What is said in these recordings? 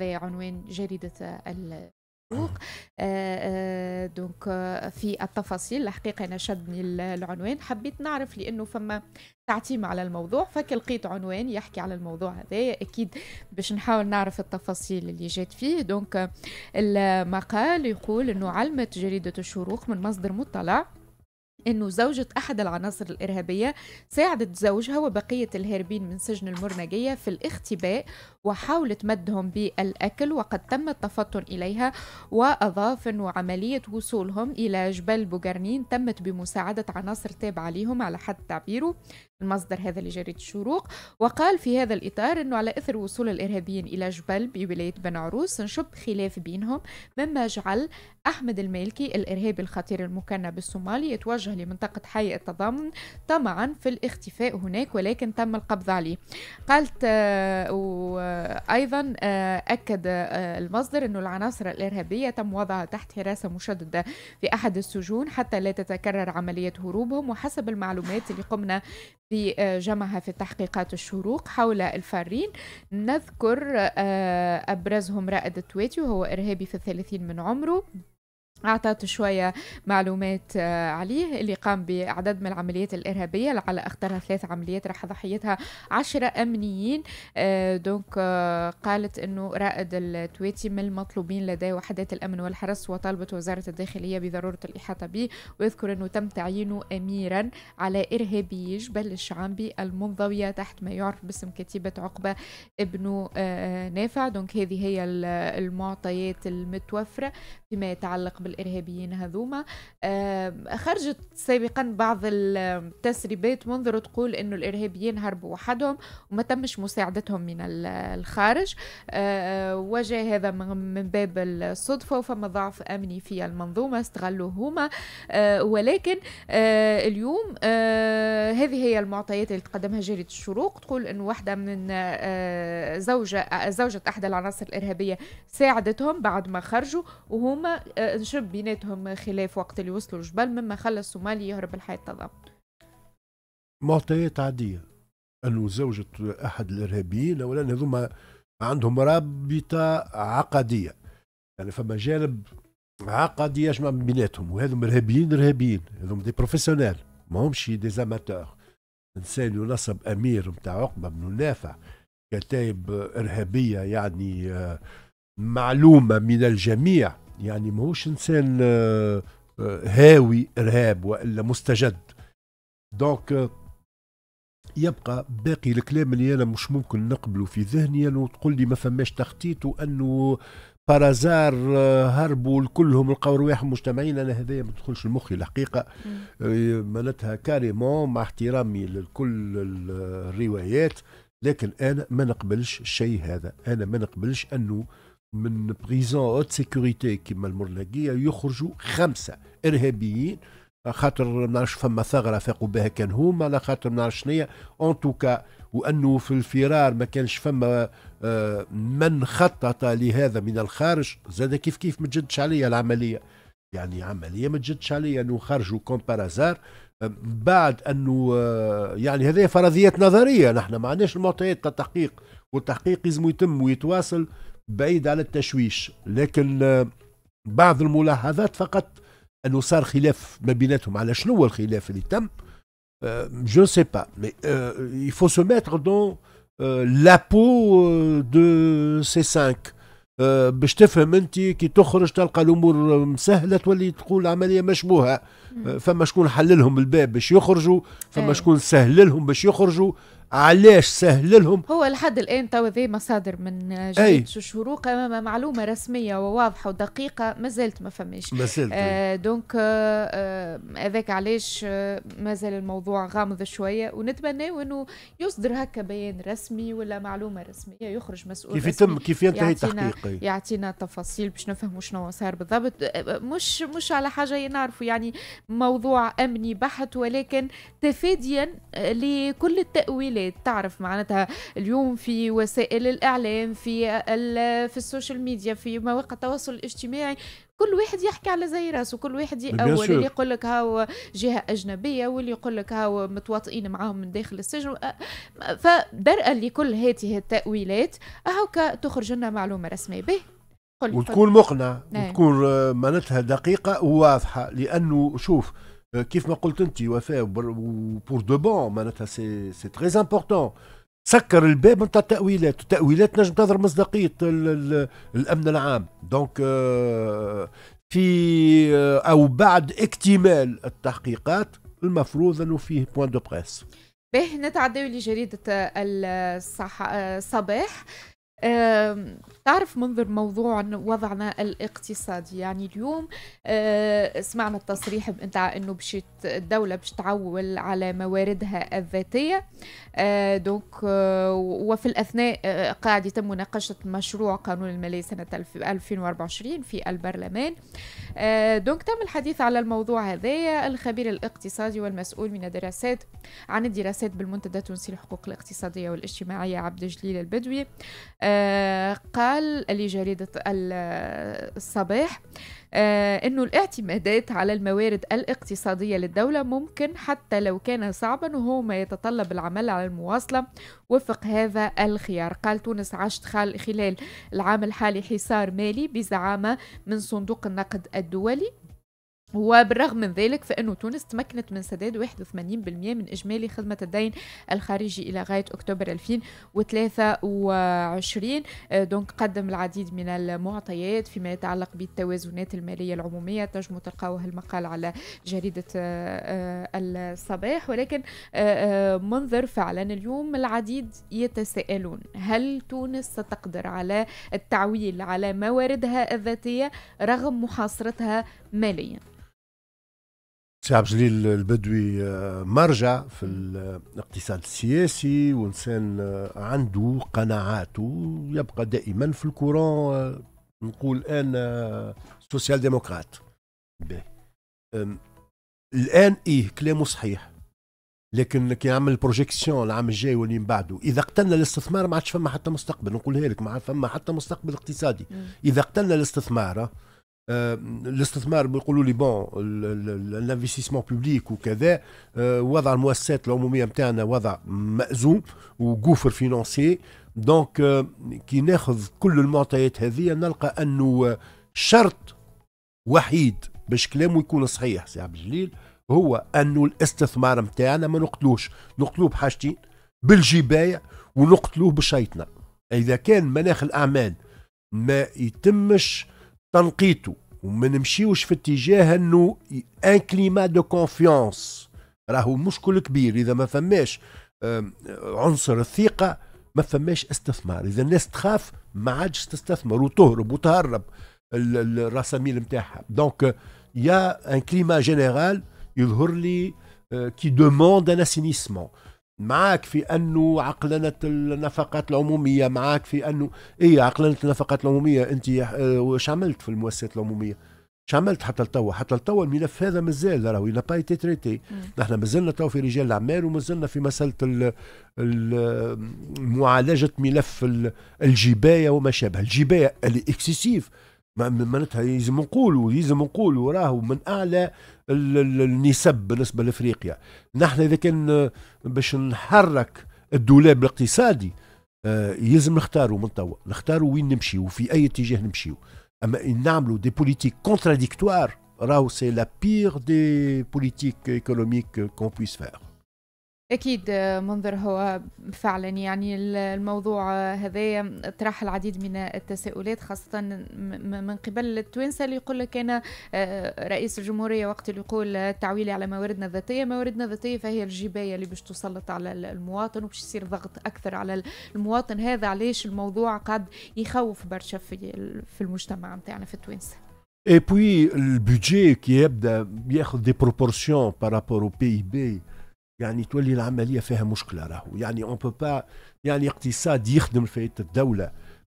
عنوان جريدة السوق دونك آه. آه، آه، في التفاصيل الحقيقة أنا شدني العنوان حبيت نعرف لأنه فما تعتيم على الموضوع فك لقيت عنوان يحكي على الموضوع هذا أكيد باش نحاول نعرف التفاصيل اللي جات فيه دونك المقال يقول أنه علمت جريدة الشروق من مصدر مطلع أنه زوجة أحد العناصر الإرهابية ساعدت زوجها وبقية الهاربين من سجن المرنجية في الاختباء وحاولت مدهم بالأكل وقد تم التفطن إليها وأضاف أنه عملية وصولهم إلى جبل بوغرنين تمت بمساعدة عناصر تابعة لهم على حد تعبيره المصدر هذا لجريدة الشروق وقال في هذا الإطار أنه على إثر وصول الإرهابيين إلى جبل بولاية بن عروس نشب خلاف بينهم مما جعل أحمد المالكي الإرهابي الخطير المكنى بالصومالي يتوجه لمنطقة حي التضامن طمعا في الاختفاء هناك ولكن تم القبض عليه قالت آه، وأيضا آه، أكد آه، المصدر أنه العناصر الإرهابية تم وضعها تحت حراسة مشددة في أحد السجون حتى لا تتكرر عملية هروبهم وحسب المعلومات اللي قمنا جمعها في تحقيقات الشروق حول الفارين نذكر آه، أبرزهم رائد التويتي وهو إرهابي في الثلاثين من عمره أعطته شوية معلومات آه، عليه اللي قام بعدد من العمليات الإرهابية على أخطرها ثلاث عمليات راح ضحيتها عشرة أمنيين آه، دونك آه، قالت أنه رائد التويتي من المطلوبين لدى وحدات الأمن والحرس وطالبت وزارة الداخلية بضرورة الإحاطة به ويذكر أنه تم تعيينه أميرا على إرهابي جبل الشعامبي المنضوية تحت ما يعرف باسم كتيبة عقبة ابن نافع دونك هذه هي المعطيات المتوفرة فيما يتعلق بال الإرهابيين هذوما خرجت سابقا بعض التسريبات منذ تقول أنه الإرهابيين هربوا وحدهم وما تمش مساعدتهم من الخارج آه، آه، وجاء هذا من باب الصدفة وفما ضعف أمني في المنظومة استغلوا هما آه، ولكن اليوم هذه هي المعطيات اللي تقدمها جريدة الشروق تقول أن واحدة من زوجة زوجة احدى العناصر الإرهابية ساعدتهم بعد ما خرجوا وهما شب بيناتهم خلاف وقت اللي وصلوا الجبل مما خلى الصومالي يهرب الحياة الضب معطيات عادية أنه زوجة أحد الإرهابيين أولا هذوما عندهم رابطة عقدية يعني فما جانب عقدي يجمع بيناتهم وهذم إرهابيين إرهابيين هذوما دي بروفيسيونيل ما همش دي زاماتور إنسان ينصب أمير متاع عقبة بن نافع كتائب إرهابية يعني آه، معلومة من الجميع يعني ماهوش انسان آه، آه، هاوي ارهاب والا مستجد دونك آه، يبقى باقي الكلام اللي انا مش ممكن نقبله في ذهني انه تقول لي ما فماش تخطيط وانه بارازار هربوا كلهم لقوا رواحهم مجتمعين انا هذايا ما تدخلش لمخي الحقيقه معناتها كاريمون مع احترامي لكل الروايات لكن انا ما نقبلش الشيء هذا انا ما نقبلش انه من بريزون اوت سيكوريتي كيما المرلاقيه يخرجوا خمسه ارهابيين خاطر ما نعرفش فما ثغره فاقوا بها كان هما على خاطر ما نعرفش شنيا اون توكا وانه في الفرار ما كانش فما آه، من خطط لهذا من الخارج زاد كيف كيف ما تجدش عليا العمليه يعني عمليه ما تجدش عليا انه خرجوا بارازار آه، بعد انه آه، يعني هذه فرضيات نظريه نحن ما عندناش المعطيات التحقيق والتحقيق لازم يتم ويتواصل بعيد على التشويش لكن آه، بعض الملاحظات فقط انه صار خلاف ما بيناتهم على شنو هو الخلاف اللي تم جو سي با مي فو سو ميتر دون لابو دو سي 5 باش تفهم انت كي تخرج تلقى الامور مسهله آه، تولي تقول عمليه مشبوهه آه، فما شكون حللهم الباب باش يخرجوا فما إيه. شكون سهل لهم باش يخرجوا علاش سهل لهم هو لحد الان تو ذي مصادر من جريد شروق امام معلومه رسميه وواضحه ودقيقه ما زالت ما فماش مازالت آه دونك آه، آه، هذاك آه علاش ما مازال الموضوع غامض شويه ونتمنى انه يصدر هكا بيان رسمي ولا معلومه رسميه يخرج مسؤول كيف يتم كيف ينتهي التحقيق يعطينا تفاصيل باش نفهموا شنو صار بالضبط آه، مش مش على حاجه نعرفوا يعني موضوع امني بحت ولكن تفاديا لكل التاويل الولايات تعرف معناتها اليوم في وسائل الاعلام في في السوشيال ميديا في مواقع التواصل الاجتماعي كل واحد يحكي على زي راسه كل واحد يقول اللي يقول لك هاو جهه اجنبيه واللي يقول لك هاو متواطئين معاهم من داخل السجن فدرءا لكل هذه التاويلات هاكا تخرج لنا معلومه رسميه به وتكون مقنعه نعم. وتكون آه، معناتها دقيقه وواضحه لانه شوف كيف ما قلت انت وفاء بور دو بون معناتها سي سي تري امبورتون سكر الباب نتاع التاويلات التاويلات نجم تضرب مصداقيه الامن العام دونك في او بعد اكتمال التحقيقات المفروض انه فيه بوان دو بريس به نتعداو لجريده الصباح تعرف منظر موضوع وضعنا الاقتصادي يعني اليوم آه، سمعنا التصريح بتاع انه بشت الدولة باش تعول على مواردها الذاتية آه، دونك آه، وفي الاثناء قاعد يتم مناقشة مشروع قانون المالية سنة 2024 في البرلمان دونك تم الحديث على الموضوع هذايا الخبير الاقتصادي والمسؤول من الدراسات عن الدراسات بالمنتدى التونسي للحقوق الاقتصادية والاجتماعية عبد الجليل البدوي آه، قال لجريدة الصباح آه، أن الاعتمادات على الموارد الاقتصادية للدولة ممكن حتى لو كان صعبا وهو ما يتطلب العمل على المواصلة وفق هذا الخيار قال تونس عاشت خلال العام الحالي حصار مالي بزعامة من صندوق النقد الدولي وبالرغم من ذلك فإنه تونس تمكنت من سداد 81% من إجمالي خدمة الدين الخارجي إلى غاية أكتوبر 2023 آه، دونك قدم العديد من المعطيات فيما يتعلق بالتوازنات المالية العمومية تجمو تلقاوه المقال على جريدة آه، آه، الصباح ولكن منظر فعلا اليوم العديد يتساءلون هل تونس ستقدر على التعويل على مواردها الذاتية رغم محاصرتها ماليا سي عبد الجليل البدوي آه، مرجع في الاقتصاد السياسي وانسان آه، عنده قناعاته يبقى دائما في الكورون آه، نقول انا سوسيال ديمقراط الان ايه كلامه صحيح لكن كي يعمل بروجيكسيون العام الجاي واللي من بعده اذا قتلنا الاستثمار ما عادش فما حتى مستقبل نقولها لك ما فما حتى مستقبل اقتصادي اذا قتلنا الاستثمار آه، الاستثمار بيقولوا لي بون الانفستيسمون بوبليك وكذا آه، وضع المؤسسات العموميه نتاعنا وضع مأزوم وقوفر فينونسي دونك آه، كي ناخذ كل المعطيات هذه نلقى انه شرط وحيد باش كلامه يكون صحيح سي عبد الجليل هو انه الاستثمار نتاعنا ما نقتلوش نقتلوه بحاجتين بالجبايه ونقتلوه بشيطنه اذا كان مناخ الاعمال ما يتمش تنقيته وما نمشيوش في اتجاه انه ان كليما دو كونفيونس راهو مشكل كبير اذا ما فماش عنصر الثقه ما فماش استثمار اذا الناس تخاف ما عادش تستثمر وتهرب وتهرب الرساميل نتاعها دونك يا ان كليما جينيرال يظهر لي كي دوموند ان اسينيسمون معك في انه عقلنه النفقات العموميه معك في انه اي عقلنه النفقات العموميه انت آه، واش عملت في المؤسسات العموميه اش عملت حتى لتوا حتى لتوا الملف هذا مازال راهو لا باي تي تريتي نحن مازلنا تو في رجال الاعمال ومازلنا في مساله ال معالجه ملف الجبايه وما شابه الجبايه الاكسسيف معناتها يلزم نقولوا يلزم نقولوا راهو من اعلى النسب بالنسبه لافريقيا نحن اذا كان باش نحرك الدولاب الاقتصادي آه، يلزم نختاروا من توا نختاروا وين نمشي وفي اي اتجاه نمشي اما ان نعملوا دي بوليتيك كونتراديكتوار راهو سي لا بير دي بوليتيك ايكونوميك كون بويس فير أكيد منظر هو فعلا يعني الموضوع هذايا طرح العديد من التساؤلات خاصة من قبل التوانسة اللي يقول لك أنا آه، رئيس الجمهورية وقت اللي يقول التعويلي على مواردنا الذاتية مواردنا الذاتية فهي الجباية اللي باش تسلط على المواطن وباش يصير ضغط أكثر على المواطن هذا علاش الموضوع قد يخوف برشا في المجتمع نتاعنا في التوانسة Et puis le budget qui يبدا ياخذ des proportions par rapport au PIB يعني تولي العمليه فيها مشكله راهو يعني اون بو با يعني اقتصاد يخدم في الدوله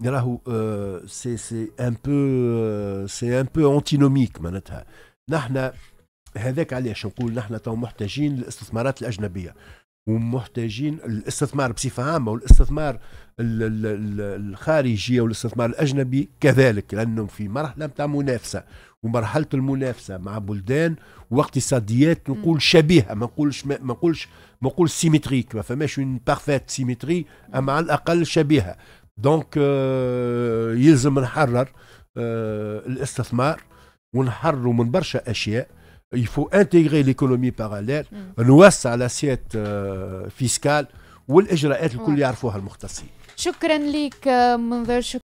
راهو سي سي ان بو سي ان بو انتينوميك معناتها نحن هذاك علاش نقول نحن تو محتاجين للاستثمارات الاجنبيه ومحتاجين الاستثمار بصفه عامه والاستثمار الخارجي والاستثمار الاجنبي كذلك لانهم في مرحله نتاع منافسه ومرحله المنافسه مع بلدان واقتصاديات نقول شبيهه ما نقولش ما نقولش ما نقولش سيمتريك ما فماش اون بارفيت سيمتري اما على الاقل شبيهه دونك euh, يلزم نحرر euh، الاستثمار ونحرروا من برشا اشياء il faut intégrer l'économie parallèle hmm. نوسع لاسيات فيسكال euh, والاجراءات الكل يعرفوها المختصين شكرا لك منذر